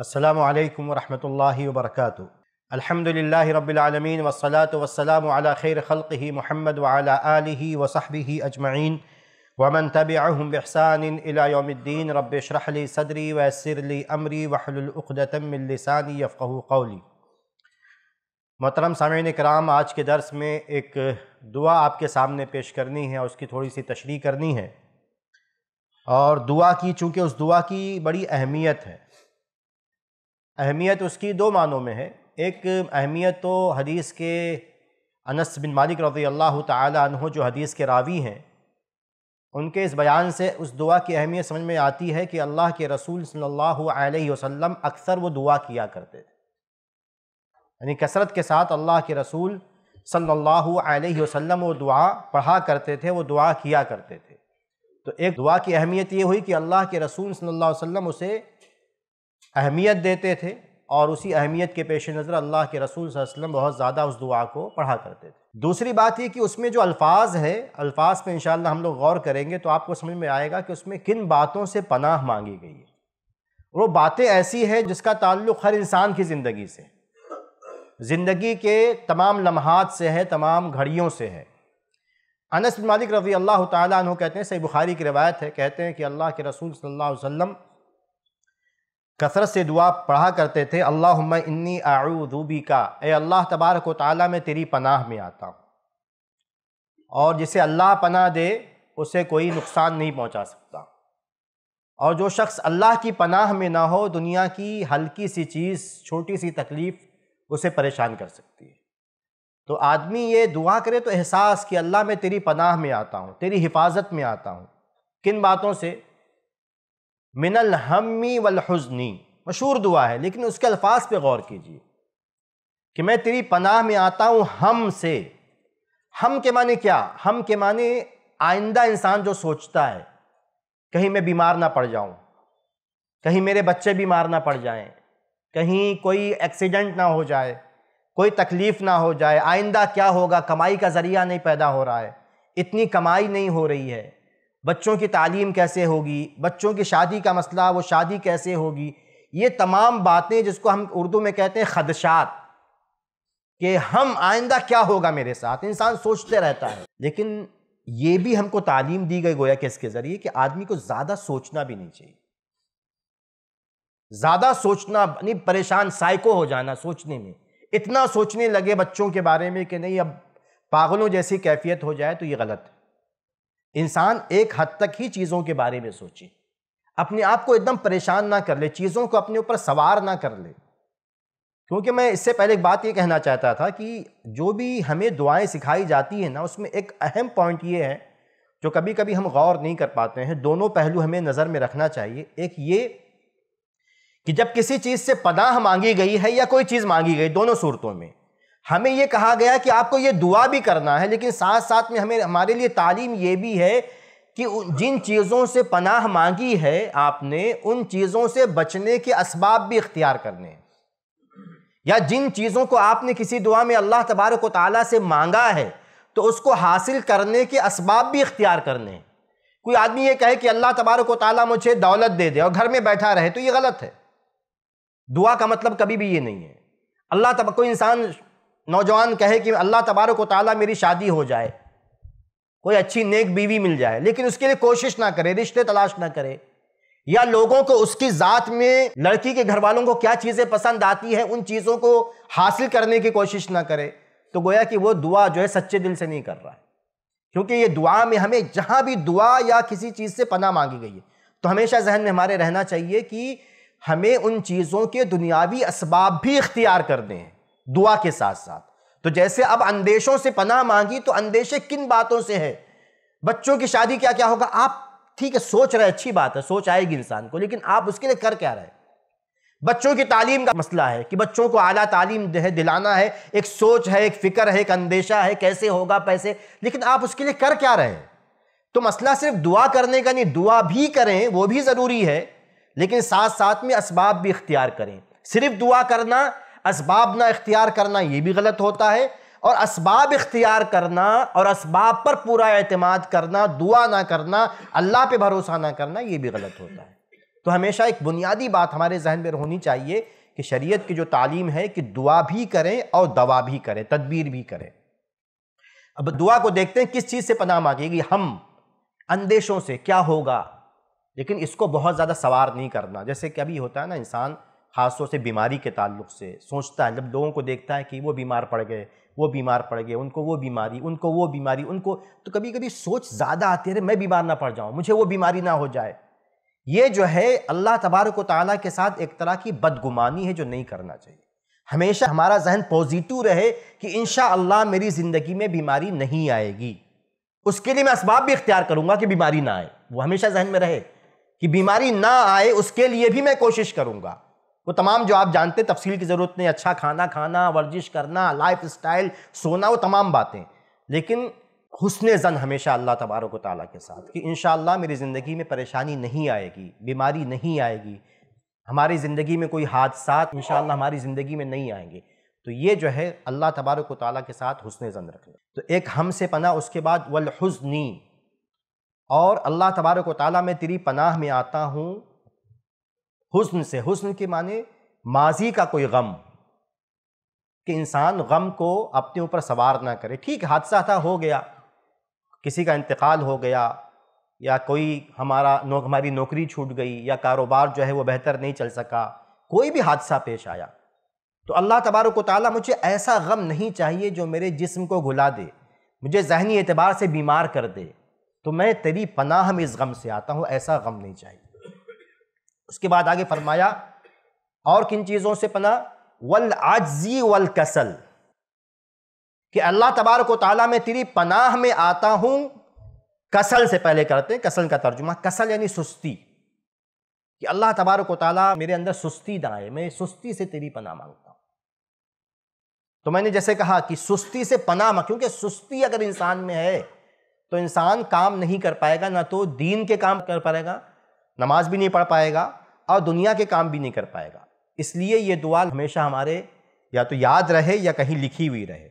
अस्सलाम वालेकुम रहमतुल्लाहि व बरकातुहू अल्हम्दुलिल्लाहि रब्बिल आलमीन वस्सलातु वस्सलामु अला खैर खल्क़िही मुहम्मद व अला आलिही व सहबिही अजमईन व मन तबिअहुम बिहसान इला यौमिद्दीन रब्बि इशरह ली सदरी व यस्सिर ली अमरी वहलुल उक़दतम मिन लिसानी यफ़क़हू क़ौली मोहतरम सामीन कराम आज के दर्स में एक दुआ आपके सामने पेश करनी है उसकी थोड़ी सी तशरी करनी है और दुआ की चूँकि उस दुआ की बड़ी अहमियत है अहमियत उसकी दो मानों में है एक अहमियत तो हदीस के अनस बिन मालिक रजी अल्लाह तहों जो हदीस के रावी हैं उनके इस बयान से उस दुआ की अहमियत समझ में आती है कि अल्लाह के रसूल सल्लल्लाहु अलैहि वसल्लम अक्सर वो दुआ किया करते थे यानी कसरत के साथ अल्लाह के रसूल सल्लल्लाहु अलैहि वसल्लम वो दुआ पढ़ा करते थे वो दुआ किया करते थे तो एक दुआ की अहमियत ये हुई कि अल्लाह के रसूल सल्लल्लाहु अलैहि वसल्लम उसे अहमियत देते थे और उसी अहमियत के पेश नज़र अल्लाह के रसूल वसलम बहुत ज़्यादा उस दुआ को पढ़ा करते थे दूसरी बात यह कि उसमें जो अल्फाज है अल्फाज पे इन हम लोग गौर करेंगे तो आपको समझ में आएगा कि उसमें किन बातों से पनाह मांगी गई है वो बातें ऐसी हैं जिसका ताल्लुक़ हर इंसान की ज़िंदगी से ज़िंदगी के तमाम लम्हात से है तमाम घड़ियों से है अनस मालिक रवी अल्लाह तहते कहते हैं सही बुखारी की रवायत है कहते हैं कि अल्लाह के रसूल सल्ला वसम कसरत से दुआ पढ़ा करते थे अल्लाहुम्मा इन्नी आऊदूबी का ए अल्लाह तबारक ताला में तेरी पनाह में आता हूँ और जिसे अल्लाह पनाह दे उसे कोई नुकसान नहीं पहुँचा सकता और जो शख्स अल्लाह की पनाह में ना हो दुनिया की हल्की सी चीज़ छोटी सी तकलीफ़ उसे परेशान कर सकती है तो आदमी ये दुआ करे तो एहसास कि अल्लाह मैं तेरी पनाह में आता हूँ तेरी हिफाजत में आता हूँ किन बातों से मिनल हमी वल हजनी मशहूर दुआ है लेकिन उसके अल्फाज पे गौर कीजिए कि मैं तेरी पनाह में आता हूँ हम से हम के माने क्या हम के माने आइंदा इंसान जो सोचता है कहीं मैं बीमार ना पड़ जाऊँ कहीं मेरे बच्चे बीमार ना पड़ जाएं कहीं कोई एक्सीडेंट ना हो जाए कोई तकलीफ़ ना हो जाए आइंदा क्या होगा कमाई का ज़रिया नहीं पैदा हो रहा है इतनी कमाई नहीं हो रही है बच्चों की तालीम कैसे होगी बच्चों की शादी का मसला वो शादी कैसे होगी ये तमाम बातें जिसको हम उर्दू में कहते हैं खदशात कि हम आइंदा क्या होगा मेरे साथ इंसान सोचते रहता है लेकिन ये भी हमको तालीम दी गई गोया कि इसके ज़रिए कि आदमी को ज़्यादा सोचना भी नहीं चाहिए ज़्यादा सोचना नहीं परेशान साइको हो जाना सोचने में इतना सोचने लगे बच्चों के बारे में कि नहीं अब पागलों जैसी कैफियत हो जाए तो ये गलत है इंसान एक हद तक ही चीज़ों के बारे में सोचे अपने आप को एकदम परेशान ना कर ले चीज़ों को अपने ऊपर सवार ना कर ले क्योंकि मैं इससे पहले एक बात ये कहना चाहता था कि जो भी हमें दुआएं सिखाई जाती हैं ना उसमें एक अहम पॉइंट ये है जो कभी कभी हम गौर नहीं कर पाते हैं दोनों पहलू हमें नज़र में रखना चाहिए एक ये कि जब किसी चीज़ से पनाह मांगी गई है या कोई चीज़ मांगी गई दोनों सूरतों में हमें ये कहा गया कि आपको ये दुआ भी करना है लेकिन साथ साथ में हमें हमारे लिए तालीम ये भी है कि जिन चीज़ों से पनाह मांगी है आपने उन चीज़ों से बचने के इसबाब भी इख्तियार करने या जिन चीज़ों को आपने किसी दुआ में अल्लाह तबारक ताली से मांगा है तो उसको हासिल करने के इसबाब भी इख्तियार करने कोई आदमी ये कहे कि अल्लाह तबारक ताली मुझे दौलत दे दे और घर में बैठा रहे तो ये गलत है दुआ का मतलब कभी भी ये नहीं है अल्लाह तब कोई इंसान नौजवान कहे कि अल्लाह तबारक ताली मेरी शादी हो जाए कोई अच्छी नेक बीवी मिल जाए लेकिन उसके लिए कोशिश ना करे रिश्ते तलाश ना करे या लोगों को उसकी ज़ात में लड़की के घर वालों को क्या चीज़ें पसंद आती हैं उन चीज़ों को हासिल करने की कोशिश ना करे तो गोया कि वो दुआ जो है सच्चे दिल से नहीं कर रहा है क्योंकि ये दुआ में हमें जहाँ भी दुआ या किसी चीज़ से पना मांगी गई है तो हमेशा जहन में हमारे रहना चाहिए कि हमें उन चीज़ों के दुनियावी इसबाब भी इख्तियार करने हैं दुआ के साथ साथ तो जैसे अब अंदेशों से पनाह मांगी तो अंदेशे किन बातों से हैं बच्चों की शादी क्या क्या होगा आप ठीक है सोच रहे अच्छी बात है सोच आएगी इंसान को लेकिन आप उसके लिए कर क्या रहे बच्चों की तालीम का मसला है कि बच्चों को आला तालीम है दिलाना है एक सोच है एक फिक्र है एक अंदेशा है कैसे होगा पैसे लेकिन आप उसके लिए कर क्या रहे तो मसला सिर्फ दुआ करने का नहीं दुआ भी करें वो भी ज़रूरी है लेकिन साथ साथ में इसबाब भी इख्तियार करें सिर्फ दुआ करना इसबाब ना इख्तियार करना ये भी गलत होता है और इसबाब इख्तियार करना और इसबाब पर पूरा अतमाद करना दुआ ना करना अल्लाह पर भरोसा ना करना ये भी गलत होता है तो हमेशा एक बुनियादी बात हमारे जहन में होनी चाहिए कि शरीयत की जो तालीम है कि दुआ भी करें और दवा भी करें तदबीर भी करें अब दुआ को देखते हैं किस चीज़ से पनाह मांगेगी हम अंदेशों से क्या होगा लेकिन इसको बहुत ज़्यादा सवार नहीं करना जैसे कि अभी होता है ना इंसान खासतौर से बीमारी के ताल्लुक से सोचता है जब लोगों को देखता है कि वो बीमार पड़ गए वो बीमार पड़ गए उनको वो बीमारी उनको वो बीमारी उनको तो कभी कभी सोच ज़्यादा आती है मैं बीमार ना पड़ जाऊँ मुझे वो बीमारी ना हो जाए ये जो है अल्लाह तबारक ताली के साथ एक तरह की बदगुमानी है जो नहीं करना चाहिए हमेशा हमारा जहन पॉजिटिव रहे कि इन मेरी ज़िंदगी में बीमारी नहीं आएगी उसके लिए मैं इसबाब भी इख्तियार करूँगा कि बीमारी ना आए वो हमेशा जहन में रहे कि बीमारी ना आए उसके लिए भी मैं कोशिश करूँगा वो तमाम जो आप जानते तफसील की ज़रूरत नहीं अच्छा खाना खाना वर्जिश करना लाइफ स्टाइल सोना वो तमाम बातें लेकिन हुसन ज़न हमेशा अल्लाह तबारक ताली के साथ कि इन मेरी ज़िंदगी में परेशानी नहीं आएगी बीमारी नहीं आएगी हमारी ज़िंदगी में कोई हादसा इन हमारी ज़िंदगी में नहीं आएंगे तो ये जो है अल्लाह तबारक ताली के साथ हुसन ज़न रखना तो एक हम से पना उसके बाद वलहुजनी और अल्लाह तबारक ताली मैं तेरी पनाह में आता हूँ हुस्न से हुस्न के माने माजी का कोई गम कि इंसान गम को अपने ऊपर सवार ना करे ठीक हादसा था हो गया किसी का इंतकाल हो गया या कोई हमारा नौ, हमारी नौकरी छूट गई या कारोबार जो है वो बेहतर नहीं चल सका कोई भी हादसा पेश आया तो अल्लाह तबारक ताली मुझे ऐसा गम नहीं चाहिए जो मेरे जिस्म को घुला दे मुझे जहनी एतबार से बीमार कर दे तो मैं तेरी पनाह में इस गम से आता हूँ ऐसा गम नहीं चाहिए उसके बाद आगे फरमाया और किन चीज़ों से पना वल आजी वल कसल कि अल्लाह तबारक ताला में तेरी पनाह में आता हूँ कसल से पहले करते हैं कसल का तर्जुमा कसल यानी सुस्ती कि अल्लाह तबारक ताली मेरे अंदर सुस्ती ना आए मैं सुस्ती से तेरी पनाह मांगता हूँ तो मैंने जैसे कहा कि सुस्ती से पनाह मांग क्योंकि सुस्ती अगर इंसान में है तो इंसान काम नहीं कर पाएगा ना तो दीन के काम कर पाएगा नमाज भी नहीं पढ़ पाएगा और दुनिया के काम भी नहीं कर पाएगा इसलिए ये दुआ हमेशा हमारे या तो याद रहे या कहीं लिखी हुई रहे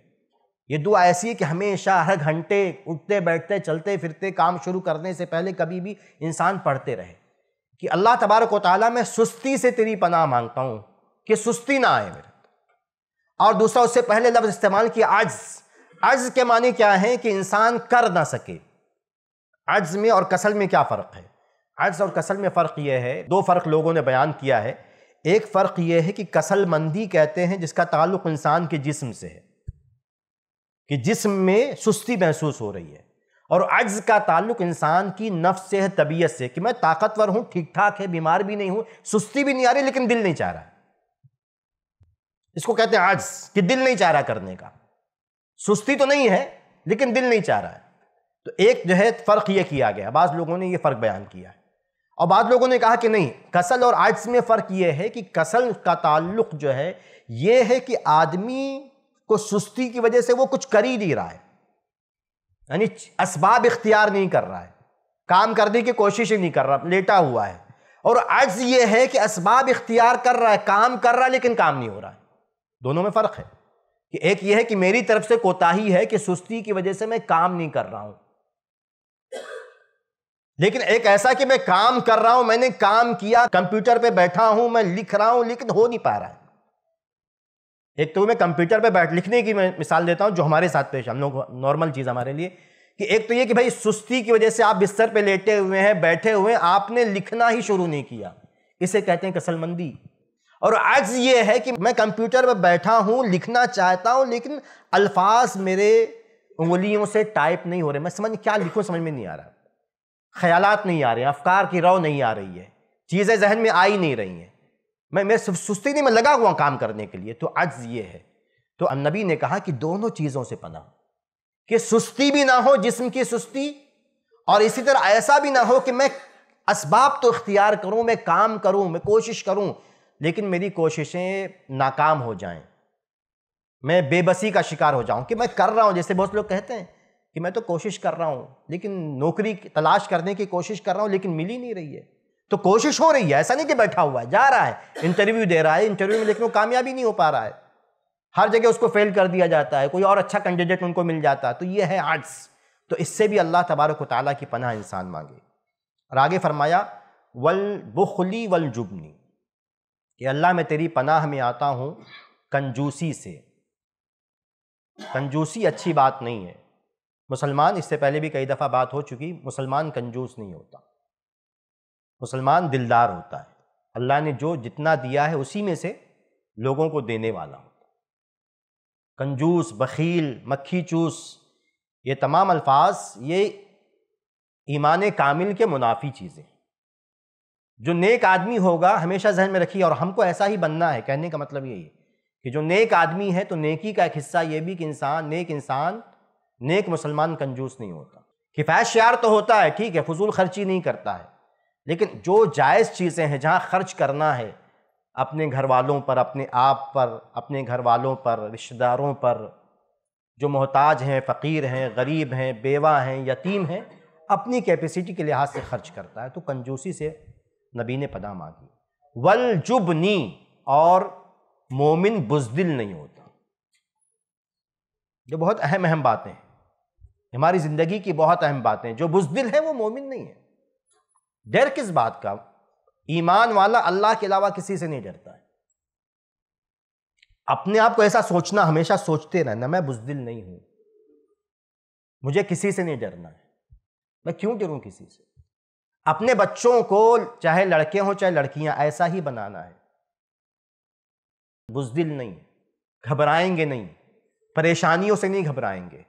ये दुआ ऐसी है कि हमेशा हर घंटे उठते बैठते चलते फिरते काम शुरू करने से पहले कभी भी इंसान पढ़ते रहे कि अल्लाह तबारक वाली मैं सुस्ती से तेरी पनाह मांगता हूँ कि सुस्ती ना आए मेरे और दूसरा उससे पहले लफ्ज़ इस्तेमाल किया आज अज्ज के माने क्या है कि इंसान कर ना सके अज्ज में और कसल में क्या फ़र्क है अर्ज और कसल में फ़र्क यह है दो फ़र्क लोगों ने बयान किया है एक फ़र्क यह है कि कसलमंदी कहते हैं जिसका ताल्लुक इंसान के जिस्म से है कि जिस्म में सुस्ती महसूस हो रही है और अज्ज का ताल्लुक इंसान की नफ्स से है तबीयत से कि मैं ताकतवर हूँ ठीक ठाक है बीमार भी नहीं हूँ सुस्ती भी नहीं आ रही लेकिन दिल नहीं चाह रहा इसको कहते हैं आज कि दिल नहीं चाह रहा करने का सुस्ती तो नहीं है लेकिन दिल नहीं चाह रहा है तो एक जो है फ़र्क ये किया गया बाज़ लोगों ने ये फ़र्क बयान किया है और बाद लोगों ने कहा कि नहीं कसल और आर्ट्स में फ़र्क यह है कि कसल का ताल्लुक जो है ये है कि आदमी को सुस्ती की वजह से वो कुछ कर ही नहीं रहा है यानी इसबाब इख्तियार नहीं कर रहा है काम करने की कोशिश ही नहीं कर रहा लेटा हुआ है और आर्ट्स ये है कि इसबाब इख्तियार कर रहा है काम कर रहा है लेकिन काम नहीं हो रहा है दोनों में फ़र्क है कि एक ये है कि मेरी तरफ से कोताही है कि सुस्ती की वजह से मैं काम नहीं कर रहा हूँ लेकिन एक ऐसा कि मैं काम कर रहा हूं मैंने काम किया कंप्यूटर पे बैठा हूं मैं लिख रहा हूं लेकिन हो नहीं पा रहा है एक तो मैं कंप्यूटर पे बैठ लिखने की मैं मिसाल देता हूं जो हमारे साथ पेश हम लोग नॉर्मल चीज़ हमारे लिए कि एक तो ये कि भाई सुस्ती की वजह से आप बिस्तर पे लेटे हुए हैं बैठे हुए आपने लिखना ही शुरू नहीं किया इसे कहते हैं कसलमंदी और आज ये है कि मैं कंप्यूटर पर बैठा हूँ लिखना चाहता हूँ लेकिन अल्फाज मेरे उंगलियों से टाइप नहीं हो रहे मैं समझ क्या लिखूँ समझ में नहीं आ रहा ख्यालात नहीं आ रहे हैं अफकार की रौ नहीं आ रही है चीज़ें जहन में आ ही नहीं रही हैं मैं मैं सुस्ती नहीं मैं लगा हुआ काम करने के लिए तो आज ये है तो नबी ने कहा कि दोनों चीज़ों से पना कि सुस्ती भी ना हो जिसम की सुस्ती और इसी तरह ऐसा भी ना हो कि मैं इसबाब तो इख्तियार करूँ मैं काम करूँ मैं कोशिश करूँ लेकिन मेरी कोशिशें नाकाम हो जाएं मैं बेबसी का शिकार हो जाऊं कि मैं कर रहा हूं जैसे बहुत लोग कहते हैं कि मैं तो कोशिश कर रहा हूँ लेकिन नौकरी तलाश करने की कोशिश कर रहा हूँ लेकिन मिल ही नहीं रही है तो कोशिश हो रही है ऐसा नहीं कि बैठा हुआ है जा रहा है इंटरव्यू दे रहा है इंटरव्यू में लेकिन वो कामयाबी नहीं हो पा रहा है हर जगह उसको फेल कर दिया जाता है कोई और अच्छा कैंडिडेट उनको मिल जाता है तो ये है आर्ट्स तो इससे भी अल्लाह तबारक ताली की पनाह इंसान मांगे और आगे फरमाया वल बुखली वल जुबनी कि अल्लाह मैं तेरी पनाह में आता हूँ कंजूसी से कंजूसी अच्छी बात नहीं है मुसलमान इससे पहले भी कई दफ़ा बात हो चुकी मुसलमान कंजूस नहीं होता मुसलमान दिलदार होता है अल्लाह ने जो जितना दिया है उसी में से लोगों को देने वाला होता है कंजूस बखील मक्खी चूस ये तमाम अल्फाज ये ईमान कामिल के मुनाफी चीज़ें जो नेक आदमी होगा हमेशा जहन में रखिए और हमको ऐसा ही बनना है कहने का मतलब यही है कि जो नेक आदमी है तो नेकी का एक हिस्सा ये भी कि इंसान नेक इंसान नेक मुसलमान कंजूस नहीं होता किफ़ायत शार तो होता है ठीक है फजूल खर्ची नहीं करता है लेकिन जो जायज़ चीज़ें हैं जहाँ खर्च करना है अपने घर वालों पर अपने आप पर अपने घर वालों पर रिश्तेदारों पर जो मोहताज हैं फ़कीर हैं गरीब हैं बेवा हैं यतीम हैं अपनी कैपेसिटी के लिहाज से खर्च करता है तो कंजूसी से नबी ने पदा मांगी वल नी और मोमिन बुजदिल नहीं होता ये बहुत अहम अहम बातें हैं हमारी ज़िंदगी की बहुत अहम बातें जो बुजदिल है वो मोमिन नहीं है डर किस बात का ईमान वाला अल्लाह के अलावा किसी से नहीं डरता है अपने आप को ऐसा सोचना हमेशा सोचते रहना मैं बुजदिल नहीं हूं मुझे किसी से नहीं डरना है मैं क्यों डरूं किसी से अपने बच्चों को चाहे लड़के हों चाहे लड़कियां ऐसा ही बनाना है बुजदिल नहीं घबराएंगे नहीं परेशानियों से नहीं घबराएंगे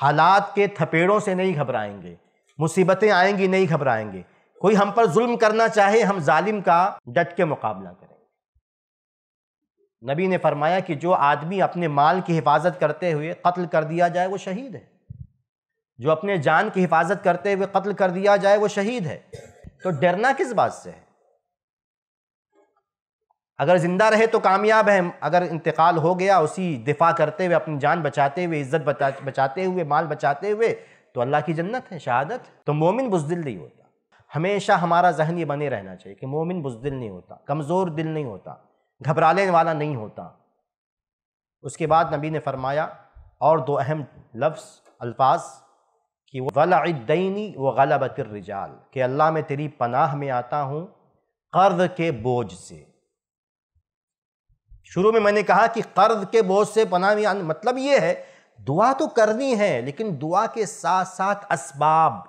हालात के थपेड़ों से नहीं घबराएंगे मुसीबतें आएंगी नहीं घबराएंगे कोई हम पर जुल्म करना चाहे हम जालिम का डट के मुकाबला करेंगे नबी ने फरमाया कि जो आदमी अपने माल की हिफाजत करते हुए कत्ल कर दिया जाए वो शहीद है जो अपने जान की हिफाजत करते हुए कत्ल कर दिया जाए वो शहीद है तो डरना किस बात से है अगर ज़िंदा रहे तो कामयाब है अगर इंतकाल हो गया उसी दिफा करते हुए अपनी जान बचाते हुए इज्जत बचा बचाते हुए माल बचाते हुए तो अल्लाह की जन्नत है शहादत तो मोमिन बुजदिल नहीं होता हमेशा हमारा जहन ये बने रहना चाहिए कि मोमिन बुजदिल नहीं होता कमज़ोर दिल नहीं होता घबरा लेने वाला नहीं होता उसके बाद नबी ने फरमाया और दो अहम लफ्ज़ अल्फाज कि वो वलादैनी व गलबतर रिजाल के अल्लाह में तेरी पनाह में आता हूँ कर्ज के बोझ से शुरू में मैंने कहा कि कर्ज के बोझ से पना भी मतलब ये है दुआ तो करनी है लेकिन दुआ के साथ साथ असबाब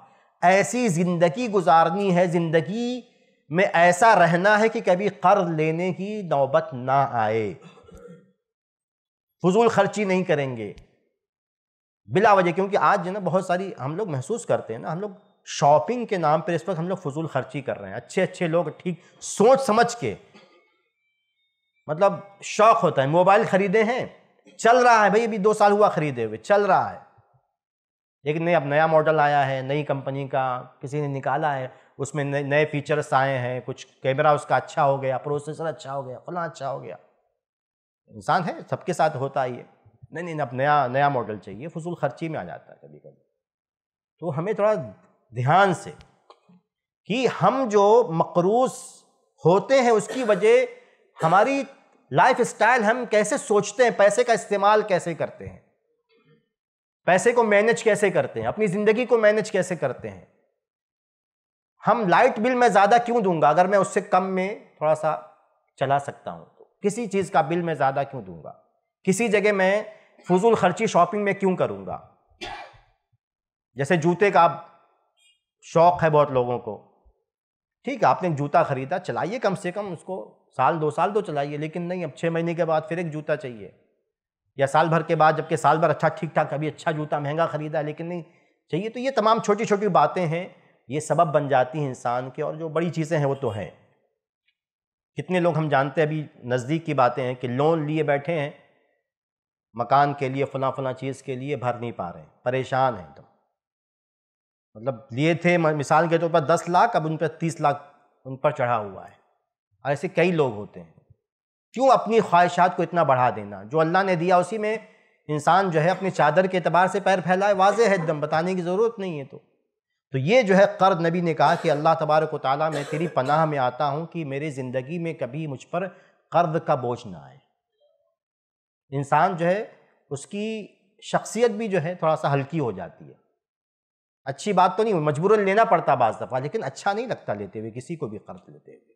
ऐसी ज़िंदगी गुजारनी है ज़िंदगी में ऐसा रहना है कि कभी कर्ज लेने की नौबत ना आए फजूल खर्ची नहीं करेंगे बिला वजह क्योंकि आज जो ना बहुत सारी हम लोग महसूस करते हैं ना हम लोग शॉपिंग के नाम पर इस वक्त हम लोग फजूल खर्ची कर रहे हैं अच्छे अच्छे लोग ठीक सोच समझ के मतलब शौक होता है मोबाइल खरीदे हैं चल रहा है भाई अभी दो साल हुआ खरीदे हुए चल रहा है लेकिन नहीं अब नया मॉडल आया है नई कंपनी का किसी ने निकाला है उसमें नए फीचर्स आए हैं कुछ कैमरा उसका अच्छा हो गया प्रोसेसर अच्छा हो गया फला अच्छा हो गया इंसान है सबके साथ होता ही है नहीं नहीं अब नया नया मॉडल चाहिए फजूल खर्ची में आ जाता है कभी कभी तो हमें थोड़ा ध्यान से कि हम जो मकरूस होते हैं उसकी वजह हमारी लाइफ स्टाइल हम कैसे सोचते हैं पैसे का इस्तेमाल कैसे करते हैं पैसे को मैनेज कैसे करते हैं अपनी ज़िंदगी को मैनेज कैसे करते हैं हम लाइट बिल मैं ज़्यादा क्यों दूंगा अगर मैं उससे कम में थोड़ा सा चला सकता हूं तो किसी चीज़ का बिल मैं ज़्यादा क्यों दूंगा किसी जगह मैं फजूल खर्ची शॉपिंग में क्यों करूंगा जैसे जूते का शौक़ है बहुत लोगों को ठीक है आपने एक जूता खरीदा चलाइए कम से कम उसको साल दो साल तो चलाइए लेकिन नहीं अब छः महीने के बाद फिर एक जूता चाहिए या साल भर के बाद जबकि साल भर अच्छा ठीक ठाक अभी अच्छा जूता महंगा खरीदा लेकिन नहीं चाहिए तो ये तमाम छोटी छोटी बातें हैं ये सबब बन जाती हैं इंसान के और जो बड़ी चीज़ें हैं वो तो हैं कितने लोग हम जानते हैं अभी नज़दीक की बातें हैं कि लोन लिए बैठे हैं मकान के लिए फला फ़लाँ चीज़ के लिए भर नहीं पा रहे हैं परेशान हैं एकदम मतलब लिए थे मिसाल के तौर पर दस लाख अब उन पर तीस लाख उन पर चढ़ा हुआ है और ऐसे कई लोग होते हैं क्यों अपनी ख्वाहिशात को इतना बढ़ा देना जो अल्लाह ने दिया उसी में इंसान जो है अपनी चादर के अतबार से पैर फैलाए वाज है एकदम बताने की ज़रूरत नहीं है तो तो ये जो है कर्ज नबी ने कहा कि अल्लाह तबारक ताली मैं तेरी पनाह में आता हूँ कि मेरी ज़िंदगी में कभी मुझ पर कर्ज का बोझ ना आए इंसान जो है उसकी शख्सियत भी जो है थोड़ा सा हल्की हो जाती है अच्छी बात तो नहीं मजबूरन लेना पड़ता बाज़ दफ़ा लेकिन अच्छा नहीं लगता लेते हुए किसी को भी कर्ज लेते हुए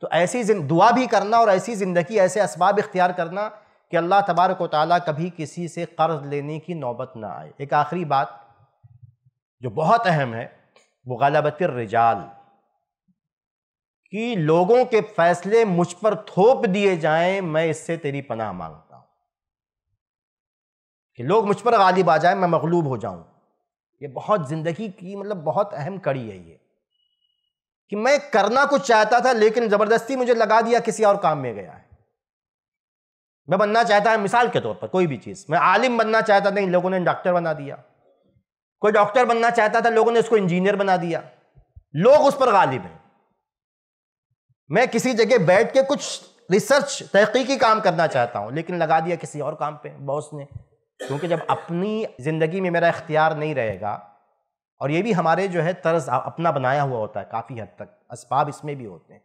तो ऐसी दुआ भी करना और ऐसी ज़िंदगी ऐसे इसबाब इख्तियार करना कि अल्लाह तबारक वाली कभी किसी से कर्ज लेने की नौबत ना आए एक आखिरी बात जो बहुत अहम है वो गलाबत रिजाल कि लोगों के फैसले मुझ पर थोप दिए जाएं मैं इससे तेरी पनाह मांगता हूं कि लोग मुझ पर गालिब आ जाए मैं मगलूब हो जाऊं ये बहुत ज़िंदगी की मतलब बहुत अहम कड़ी है ये कि मैं करना कुछ चाहता था लेकिन ज़बरदस्ती मुझे लगा दिया किसी और काम में गया है मैं बनना चाहता है मिसाल के तौर पर कोई भी चीज़ मैं आलिम बनना चाहता था लोगों ने डॉक्टर बना दिया कोई डॉक्टर बनना चाहता था लोगों ने उसको इंजीनियर बना दिया लोग उस पर गालिब हैं मैं किसी जगह बैठ के कुछ रिसर्च तहकीकी काम करना चाहता हूं लेकिन लगा दिया किसी और काम पे बॉस ने क्योंकि जब अपनी ज़िंदगी में मेरा इख्तियार नहीं रहेगा और ये भी हमारे जो है तर्ज अपना बनाया हुआ होता है काफ़ी हद तक इसबाब इसमें भी होते हैं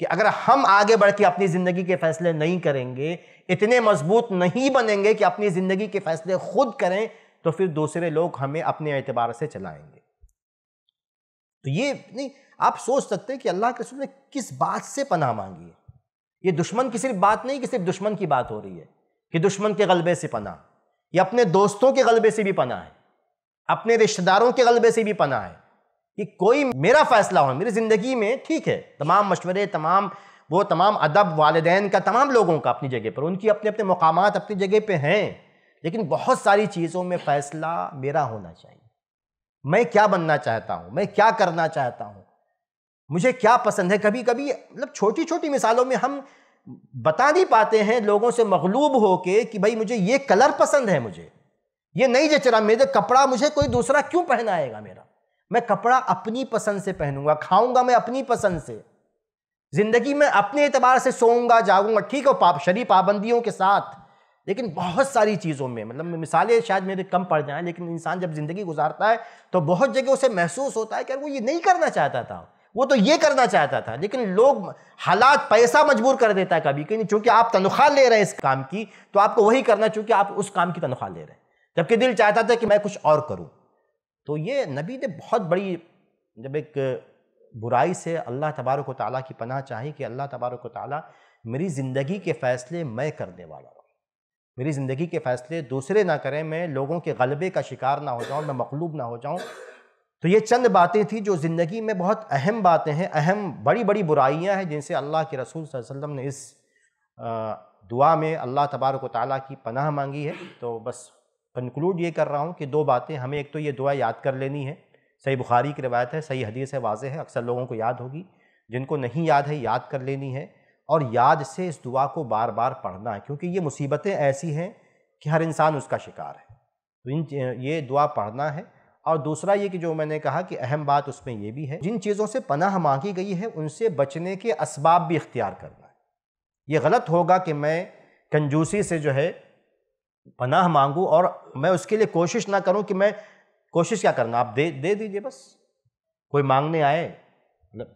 कि अगर हम आगे बढ़ के अपनी ज़िंदगी के फैसले नहीं करेंगे इतने मजबूत नहीं बनेंगे कि अपनी ज़िंदगी के फैसले खुद करें तो फिर दूसरे लोग हमें अपने एतबार से चलाएंगे तो ये नहीं आप सोच सकते हैं कि अल्लाह के रसूल ने किस बात से पनाह मांगी है ये दुश्मन की सिर्फ बात नहीं कि सिर्फ दुश्मन की बात हो रही है कि दुश्मन के गलबे से पनाह ये अपने दोस्तों के गलबे से भी पना है अपने रिश्तेदारों के गलबे से भी पना है कि कोई मेरा फैसला हो मेरी ज़िंदगी में ठीक है तमाम मशवरे तमाम वो तमाम अदब वालदेन का तमाम लोगों का अपनी जगह पर उनकी अपने अपने मकाम अपनी जगह पर हैं लेकिन बहुत सारी चीज़ों में फ़ैसला मेरा होना चाहिए मैं क्या बनना चाहता हूँ मैं क्या करना चाहता हूँ मुझे क्या पसंद है कभी कभी मतलब छोटी छोटी मिसालों में हम बता नहीं पाते हैं लोगों से मगलूब होके कि भाई मुझे ये कलर पसंद है मुझे ये नहीं जच रहा मेरे कपड़ा मुझे कोई दूसरा क्यों पहनाएगा मेरा मैं कपड़ा अपनी पसंद से पहनूंगा खाऊंगा मैं अपनी पसंद से ज़िंदगी में अपने एतबार से सोऊंगा जागूंगा ठीक है पाप शरी पाबंदियों के साथ लेकिन बहुत सारी चीज़ों में मतलब मिसालें शायद मेरे कम पड़ जाएं लेकिन इंसान जब ज़िंदगी गुजारता है तो बहुत जगह उसे महसूस होता है कि वो ये नहीं करना चाहता था वो तो ये करना चाहता था लेकिन लोग हालात पैसा मजबूर कर देता है कभी कहीं चूंकि आप तनख्वाह ले रहे हैं इस काम की तो आपको वही करना चूंकि आप उस काम की तनख्वाह ले रहे हैं जबकि दिल चाहता था कि मैं कुछ और करूं तो ये नबी ने बहुत बड़ी जब एक बुराई से अल्लाह तबारक ताली की पनाह चाही कि अल्लाह तबारक ताली मेरी ज़िंदगी के फ़ैसले मैं करने वाला हूँ मेरी ज़िंदगी के फ़ैसले दूसरे ना करें मैं लोगों के गलबे का शिकार ना हो जाऊँ मैं मकलूब ना हो जाऊँ तो ये चंद बातें थी जो ज़िंदगी में बहुत अहम बातें हैं अहम बड़ी बड़ी बुराइयां हैं जिनसे अल्लाह के रसूल वसल्लम ने इस दुआ में अल्लाह तबारक ताली की पनाह मांगी है तो बस कंक्लूड ये कर रहा हूँ कि दो बातें हमें एक तो ये दुआ याद कर लेनी है सही बुखारी की रवायत है सही हदीस है वाज है अक्सर लोगों को याद होगी जिनको नहीं याद है याद कर लेनी है और याद से इस दुआ को बार बार पढ़ना है क्योंकि ये मुसीबतें ऐसी हैं कि हर इंसान उसका शिकार है तो इन ये दुआ पढ़ना है और दूसरा ये कि जो मैंने कहा कि अहम बात उसमें यह भी है जिन चीज़ों से पनाह मांगी गई है उनसे बचने के इसबाब भी इख्तियार करना है ये गलत होगा कि मैं कंजूसी से जो है पनाह मांगूँ और मैं उसके लिए कोशिश ना करूँ कि मैं कोशिश क्या करना आप दे दे दीजिए बस कोई मांगने आए मतलब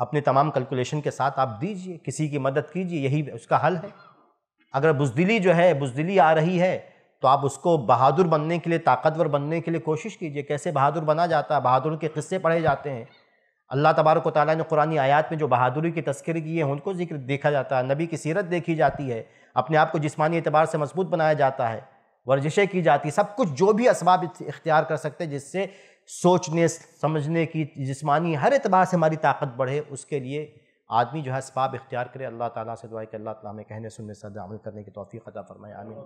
अपने तमाम कैलकुलेशन के साथ आप दीजिए किसी की मदद कीजिए यही उसका हल है अगर बुजदिली जो है बुजदिली आ रही है तो आप उसको बहादुर बनने के लिए ताकतवर बनने के लिए कोशिश कीजिए कैसे बहादुर बना जाता है बहादुर के किस्से पढ़े जाते हैं अल्लाह तबारक ताली ने कुरानी आयात में जो बहादुरी की तस्करी की है उनको जिक्र देखा जाता है नबी की सीरत देखी जाती है अपने आप को जिसमानी एतबार से मजबूत बनाया जाता है वर्जिशें की जाती सब कुछ जो भी इसबाब इख्तियार कर सकते हैं जिससे सोचने समझने की जिसमानी हर एतबार से हमारी ताकत बढ़े उसके लिए आदमी जो है इसबाब इख्तियार करे अल्लाह ताला से दुआ कि अल्लाह ताला हमें कहने सुनने सदा अमल करने की तोफ़ी अदा फरमाए आमीन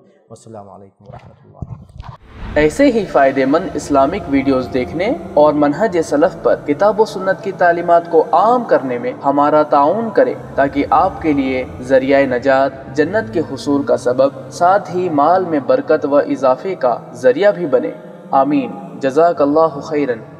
वालेकुम वरहमतुल्लाह ऐसे ही फ़ायदेमंद इस्लामिक वीडियोस देखने और मनहज सलफ़ पर किताब व सुन्नत की तालीमत को आम करने में हमारा ताउन करें ताकि आपके लिए जरिया नजात जन्नत के हसूल का सबब साथ ही माल में बरकत व इजाफे का जरिया भी बने आमीन जजाक खैरन